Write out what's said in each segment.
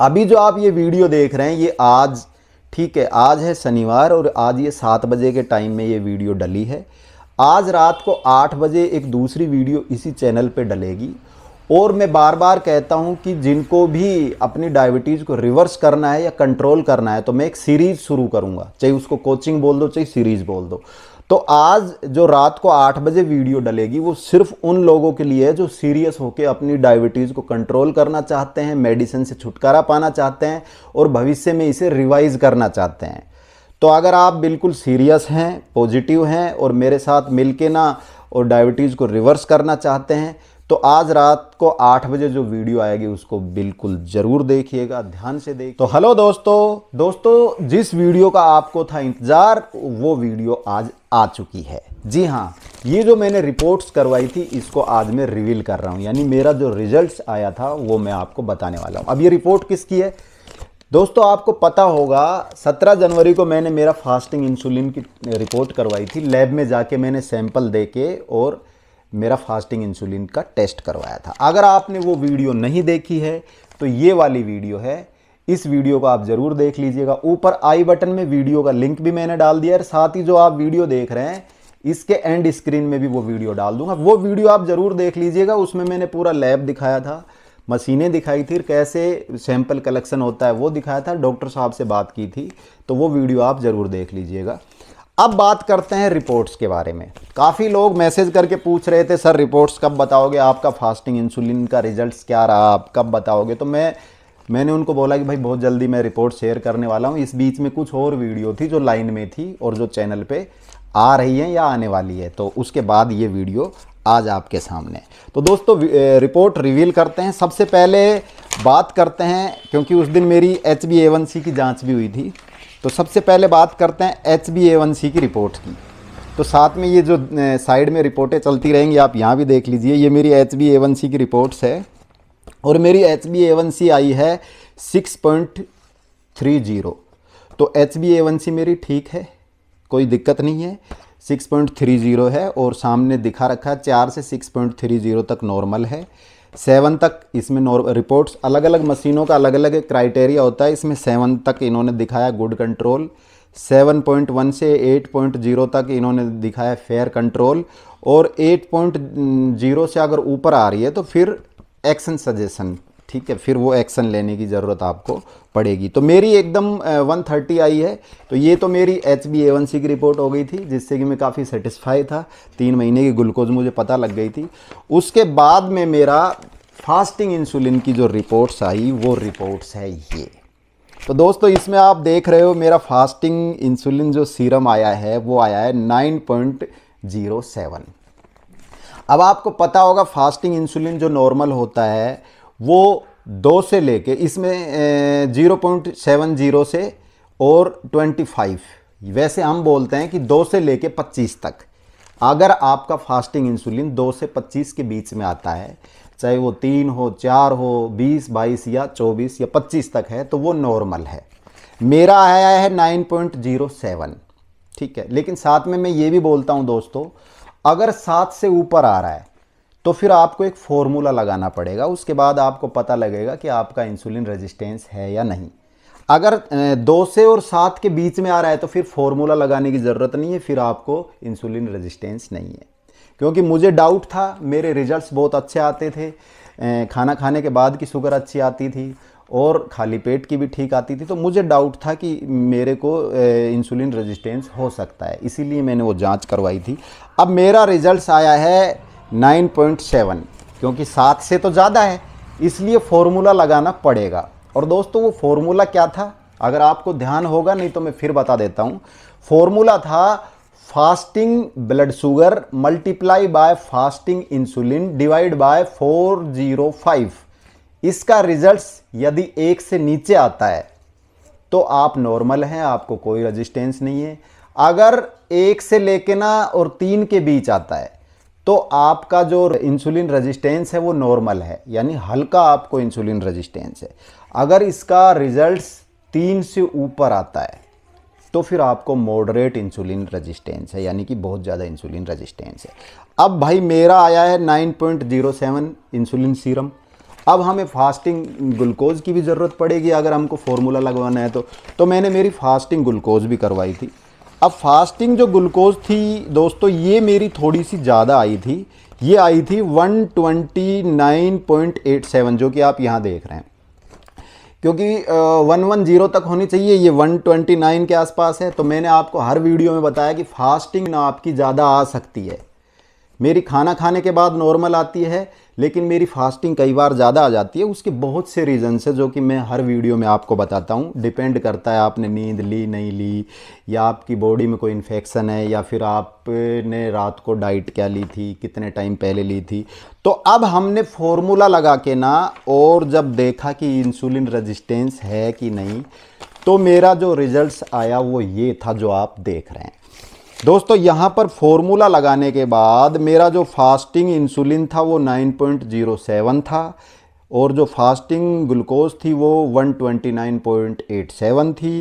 अभी जो आप ये वीडियो देख रहे हैं ये आज ठीक है आज है शनिवार और आज ये सात बजे के टाइम में ये वीडियो डली है आज रात को आठ बजे एक दूसरी वीडियो इसी चैनल पे डलेगी और मैं बार बार कहता हूँ कि जिनको भी अपनी डायबिटीज़ को रिवर्स करना है या कंट्रोल करना है तो मैं एक सीरीज़ शुरू करूँगा चाहे उसको कोचिंग बोल दो चाहे सीरीज़ बोल दो तो आज जो रात को आठ बजे वीडियो डलेगी वो सिर्फ उन लोगों के लिए है जो सीरियस होकर अपनी डायबिटीज़ को कंट्रोल करना चाहते हैं मेडिसिन से छुटकारा पाना चाहते हैं और भविष्य में इसे रिवाइज करना चाहते हैं तो अगर आप बिल्कुल सीरियस हैं पॉजिटिव हैं और मेरे साथ मिल के ना और डायबिटीज़ को रिवर्स करना चाहते हैं तो आज रात को आठ बजे जो वीडियो आएगी उसको बिल्कुल ज़रूर देखिएगा ध्यान से देख तो हेलो दोस्तों दोस्तों जिस वीडियो का आपको था इंतज़ार वो वीडियो आज आ चुकी है जी हाँ ये जो मैंने रिपोर्ट्स करवाई थी इसको आज मैं रिवील कर रहा हूँ यानी मेरा जो रिजल्ट्स आया था वो मैं आपको बताने वाला हूँ अब ये रिपोर्ट किसकी है दोस्तों आपको पता होगा 17 जनवरी को मैंने मेरा फास्टिंग इंसुलिन की रिपोर्ट करवाई थी लैब में जाके मैंने सैंपल दे के और मेरा फास्टिंग इंसुलिन का टेस्ट करवाया था अगर आपने वो वीडियो नहीं देखी है तो ये वाली वीडियो है इस वीडियो को आप ज़रूर देख लीजिएगा ऊपर आई बटन में वीडियो का लिंक भी मैंने डाल दिया है साथ ही जो आप वीडियो देख रहे हैं इसके एंड स्क्रीन में भी वो वीडियो डाल दूंगा वो वीडियो आप ज़रूर देख लीजिएगा उसमें मैंने पूरा लैब दिखाया था मशीनें दिखाई थी कैसे सैंपल कलेक्शन होता है वो दिखाया था डॉक्टर साहब से बात की थी तो वो वीडियो आप ज़रूर देख लीजिएगा अब बात करते हैं रिपोर्ट्स के बारे में काफ़ी लोग मैसेज करके पूछ रहे थे सर रिपोर्ट्स कब बताओगे आपका फास्टिंग इंसुलिन का रिजल्ट्स क्या रहा आप कब बताओगे तो मैं मैंने उनको बोला कि भाई बहुत जल्दी मैं रिपोर्ट शेयर करने वाला हूँ इस बीच में कुछ और वीडियो थी जो लाइन में थी और जो चैनल पर आ रही है या आने वाली है तो उसके बाद ये वीडियो आज आपके सामने तो दोस्तों रिपोर्ट रिवील करते हैं सबसे पहले बात करते हैं क्योंकि उस दिन मेरी एच बी की जाँच भी हुई थी तो सबसे पहले बात करते हैं H B A one C की रिपोर्ट की तो साथ में ये जो साइड में रिपोर्टें चलती रहेंगी आप यहाँ भी देख लीजिए ये मेरी H B A one C की रिपोर्ट्स है और मेरी H B A one C आई है सिक्स पॉइंट थ्री जीरो तो H B A one C मेरी ठीक है कोई दिक्कत नहीं है 6.30 है और सामने दिखा रखा है चार से 6.30 तक नॉर्मल है सेवन तक इसमें नॉर्म रिपोर्ट्स अलग अलग मशीनों का अलग अलग क्राइटेरिया होता है इसमें सेवन तक इन्होंने दिखाया गुड कंट्रोल 7.1 से 8.0 तक इन्होंने दिखाया फेयर कंट्रोल और 8.0 से अगर ऊपर आ रही है तो फिर एक्शन सजेशन ठीक है फिर वो एक्शन लेने की ज़रूरत आपको पड़ेगी तो मेरी एकदम वन थर्टी आई है तो ये तो मेरी H B A one C की रिपोर्ट हो गई थी जिससे कि मैं काफ़ी सेटिस्फाई था तीन महीने की ग्लूकोज मुझे पता लग गई थी उसके बाद में मेरा फास्टिंग इंसुलिन की जो रिपोर्ट्स आई वो रिपोर्ट्स है ये तो दोस्तों इसमें आप देख रहे हो मेरा फास्टिंग इंसुलिन जो सीरम आया है वो आया है नाइन पॉइंट जीरो सेवन अब आपको पता होगा फास्टिंग इंसुलिन जो नॉर्मल होता है वो दो से लेके इसमें जीरो पॉइंट सेवन जीरो से और ट्वेंटी फाइव वैसे हम बोलते हैं कि दो से लेके पच्चीस तक अगर आपका फास्टिंग इंसुलिन दो से पच्चीस के बीच में आता है चाहे वो तीन हो चार हो बीस बाईस या चौबीस या पच्चीस तक है तो वो नॉर्मल है मेरा आया है नाइन पॉइंट जीरो सेवन ठीक है लेकिन साथ में मैं ये भी बोलता हूँ दोस्तों अगर सात से ऊपर आ रहा है तो फिर आपको एक फॉर्मूला लगाना पड़ेगा उसके बाद आपको पता लगेगा कि आपका इंसुलिन रेजिस्टेंस है या नहीं अगर दो से और सात के बीच में आ रहा है तो फिर फॉर्मूला लगाने की ज़रूरत नहीं है फिर आपको इंसुलिन रेजिस्टेंस नहीं है क्योंकि मुझे डाउट था मेरे रिजल्ट्स बहुत अच्छे आते थे खाना खाने के बाद की शुगर अच्छी आती थी और खाली पेट की भी ठीक आती थी तो मुझे डाउट था कि मेरे को इंसुलिन रेजिस्टेंस हो सकता है इसीलिए मैंने वो जांच करवाई थी अब मेरा रिजल्ट्स आया है 9.7 क्योंकि सात से तो ज़्यादा है इसलिए फॉर्मूला लगाना पड़ेगा और दोस्तों वो फॉर्मूला क्या था अगर आपको ध्यान होगा नहीं तो मैं फिर बता देता हूँ फॉर्मूला था fasting blood sugar multiply by fasting insulin divide by 405 इसका रिजल्ट्स यदि एक से नीचे आता है तो आप नॉर्मल हैं आपको कोई रेजिस्टेंस नहीं है अगर एक से लेके ना और तीन के बीच आता है तो आपका जो इंसुलिन रेजिस्टेंस है वो नॉर्मल है यानी हल्का आपको इंसुलिन रेजिस्टेंस है अगर इसका रिजल्ट्स तीन से ऊपर आता है तो फिर आपको मॉडरेट इंसुलिन रेजिस्टेंस है यानी कि बहुत ज़्यादा इंसुलिन रेजिस्टेंस है अब भाई मेरा आया है 9.07 इंसुलिन सीरम अब हमें फास्टिंग ग्लूकोज की भी ज़रूरत पड़ेगी अगर हमको फॉर्मूला लगवाना है तो तो मैंने मेरी फास्टिंग ग्लूकोज भी करवाई थी अब फास्टिंग जो ग्लूकोज थी दोस्तों ये मेरी थोड़ी सी ज़्यादा आई थी ये आई थी 129.87 जो कि आप यहाँ देख रहे हैं क्योंकि वन वन जीरो तक होनी चाहिए ये वन नाइन के आसपास है तो मैंने आपको हर वीडियो में बताया कि फास्टिंग ना आपकी ज़्यादा आ सकती है मेरी खाना खाने के बाद नॉर्मल आती है लेकिन मेरी फास्टिंग कई बार ज़्यादा आ जाती है उसके बहुत से रीज़न्स हैं जो कि मैं हर वीडियो में आपको बताता हूँ डिपेंड करता है आपने नींद ली नहीं ली या आपकी बॉडी में कोई इन्फेक्शन है या फिर आपने रात को डाइट क्या ली थी कितने टाइम पहले ली थी तो अब हमने फॉर्मूला लगा के ना और जब देखा कि इंसुलिन रजिस्टेंस है कि नहीं तो मेरा जो रिज़ल्ट आया वो ये था जो आप देख रहे हैं दोस्तों यहाँ पर फॉर्मूला लगाने के बाद मेरा जो फास्टिंग इंसुलिन था वो 9.07 था और जो फास्टिंग ग्लूकोज थी वो 129.87 थी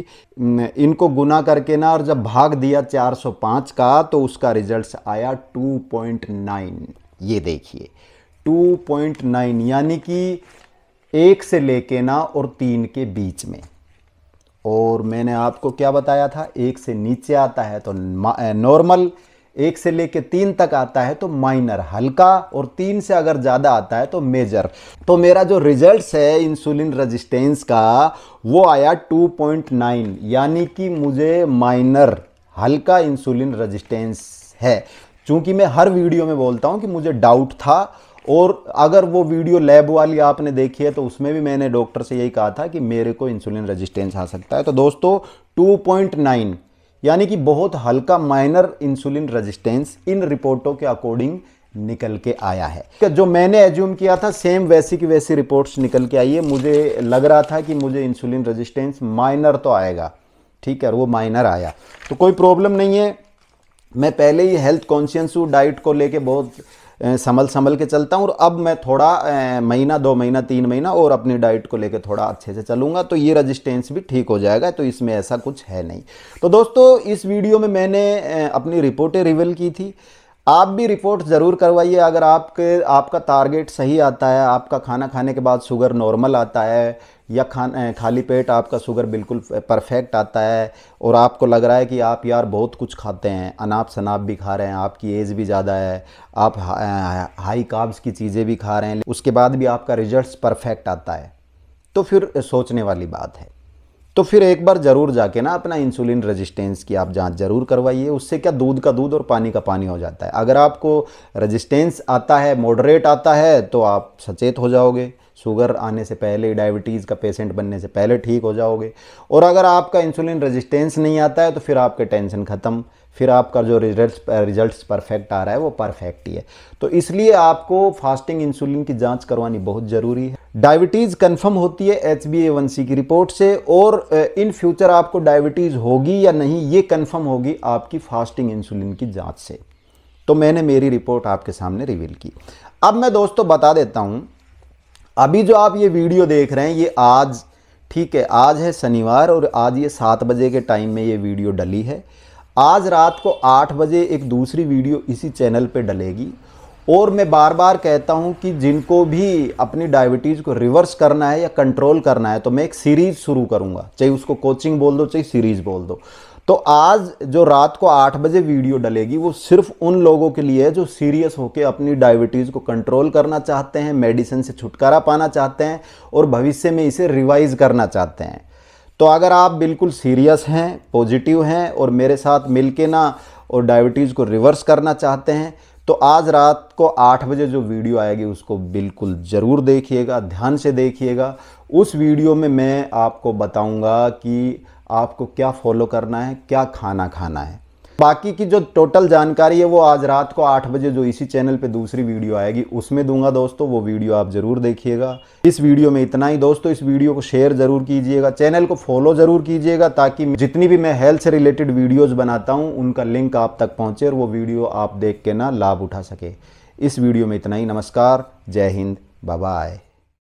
इनको गुना करके ना और जब भाग दिया 405 का तो उसका रिजल्ट आया 2.9 ये देखिए 2.9 यानी कि एक से लेके ना और तीन के बीच में और मैंने आपको क्या बताया था एक से नीचे आता है तो नॉर्मल एक से लेके तीन तक आता है तो माइनर हल्का और तीन से अगर ज़्यादा आता है तो मेजर तो मेरा जो रिजल्ट्स है इंसुलिन रेजिस्टेंस का वो आया 2.9 यानी कि मुझे माइनर हल्का इंसुलिन रेजिस्टेंस है क्योंकि मैं हर वीडियो में बोलता हूँ कि मुझे डाउट था और अगर वो वीडियो लैब वाली आपने देखी है तो उसमें भी मैंने डॉक्टर से यही कहा था कि मेरे को इंसुलिन रेजिस्टेंस आ सकता है तो दोस्तों 2.9 यानी कि बहुत हल्का माइनर इंसुलिन रेजिस्टेंस इन रिपोर्टों के अकॉर्डिंग निकल के आया है जो मैंने एज्यूम किया था सेम वैसी की वैसी रिपोर्ट्स निकल के आई है मुझे लग रहा था कि मुझे इंसुलिन रेजिस्टेंस माइनर तो आएगा ठीक है वो माइनर आया तो कोई प्रॉब्लम नहीं है मैं पहले ही हेल्थ कॉन्शियस हूँ डाइट को लेके बहुत संभल संभल के चलता हूँ और अब मैं थोड़ा महीना दो महीना तीन महीना और अपनी डाइट को लेकर थोड़ा अच्छे से चलूँगा तो ये रजिस्टेंस भी ठीक हो जाएगा तो इसमें ऐसा कुछ है नहीं तो दोस्तों इस वीडियो में मैंने अपनी रिपोर्टें रिवील की थी आप भी रिपोर्ट ज़रूर करवाइए अगर आपके आपका टारगेट सही आता है आपका खाना खाने के बाद शुगर नॉर्मल आता है या खान खाली पेट आपका शुगर बिल्कुल परफेक्ट आता है और आपको लग रहा है कि आप यार बहुत कुछ खाते हैं अनाप शनाप भी खा रहे हैं आपकी एज भी ज़्यादा है आप हा, हाई काब्स की चीज़ें भी खा रहे हैं उसके बाद भी आपका रिजल्ट परफेक्ट आता है तो फिर सोचने वाली बात है तो फिर एक बार ज़रूर जाके ना अपना इंसुलिन रेजिस्टेंस की आप जांच ज़रूर करवाइए उससे क्या दूध का दूध और पानी का पानी हो जाता है अगर आपको रेजिस्टेंस आता है मॉडरेट आता है तो आप सचेत हो जाओगे शुगर आने से पहले डायबिटीज़ का पेशेंट बनने से पहले ठीक हो जाओगे और अगर आपका इंसुलिन रेजिस्टेंस नहीं आता है तो फिर आपके टेंशन ख़त्म फिर आपका जो रिजल्ट्स रिजल्ट्स परफेक्ट आ रहा है वो परफेक्ट ही है तो इसलिए आपको फास्टिंग इंसुलिन की जांच करवानी बहुत ज़रूरी है डायबिटीज़ कंफर्म होती है H B A one C की रिपोर्ट से और इन फ्यूचर आपको डायबिटीज़ होगी या नहीं ये कंफर्म होगी आपकी फास्टिंग इंसुलिन की जाँच से तो मैंने मेरी रिपोर्ट आपके सामने रिवील की अब मैं दोस्तों बता देता हूँ अभी जो आप ये वीडियो देख रहे हैं ये आज ठीक है आज है शनिवार और आज ये सात बजे के टाइम में ये वीडियो डली है आज रात को आठ बजे एक दूसरी वीडियो इसी चैनल पे डलेगी और मैं बार बार कहता हूँ कि जिनको भी अपनी डायबिटीज़ को रिवर्स करना है या कंट्रोल करना है तो मैं एक सीरीज़ शुरू करूँगा चाहे उसको कोचिंग बोल दो चाहे सीरीज़ बोल दो तो आज जो रात को आठ बजे वीडियो डलेगी वो सिर्फ उन लोगों के लिए है जो सीरियस होकर अपनी डायबिटीज़ को कंट्रोल करना चाहते हैं मेडिसिन से छुटकारा पाना चाहते हैं और भविष्य में इसे रिवाइज करना चाहते हैं तो अगर आप बिल्कुल सीरियस हैं पॉजिटिव हैं और मेरे साथ मिल के ना और डायबिटीज़ को रिवर्स करना चाहते हैं तो आज रात को आठ बजे जो वीडियो आएगी उसको बिल्कुल ज़रूर देखिएगा ध्यान से देखिएगा उस वीडियो में मैं आपको बताऊंगा कि आपको क्या फॉलो करना है क्या खाना खाना है बाकी की जो टोटल जानकारी है वो आज रात को आठ बजे जो इसी चैनल पे दूसरी वीडियो आएगी उसमें दूंगा दोस्तों वो वीडियो आप ज़रूर देखिएगा इस वीडियो में इतना ही दोस्तों इस वीडियो को शेयर ज़रूर कीजिएगा चैनल को फॉलो ज़रूर कीजिएगा ताकि जितनी भी मैं हेल्थ से रिलेटेड वीडियोज़ बनाता हूँ उनका लिंक आप तक पहुँचे और वो वीडियो आप देख के ना लाभ उठा सके इस वीडियो में इतना ही नमस्कार जय हिंद बाय